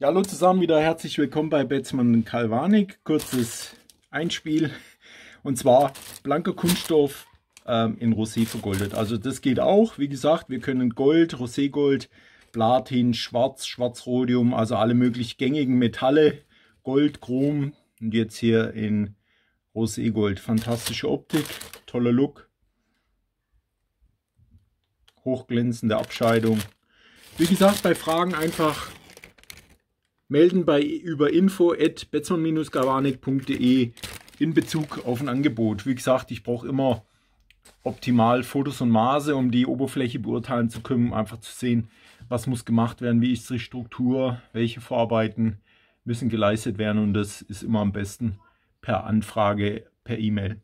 Ja, hallo zusammen wieder, herzlich willkommen bei Betzmann Kalvanik. Kurzes Einspiel und zwar blanker Kunststoff ähm, in Rosé vergoldet. Also das geht auch, wie gesagt, wir können Gold, Roségold, Platin, Schwarz, Schwarzrhodium, also alle möglich gängigen Metalle, Gold, Chrom und jetzt hier in Roségold. Fantastische Optik, toller Look, hochglänzende Abscheidung. Wie gesagt, bei Fragen einfach melden bei über infobetzmann gawanekde in Bezug auf ein Angebot. Wie gesagt, ich brauche immer optimal Fotos und Maße, um die Oberfläche beurteilen zu können, um einfach zu sehen, was muss gemacht werden, wie ist die Struktur, welche Vorarbeiten müssen geleistet werden und das ist immer am besten per Anfrage per E-Mail.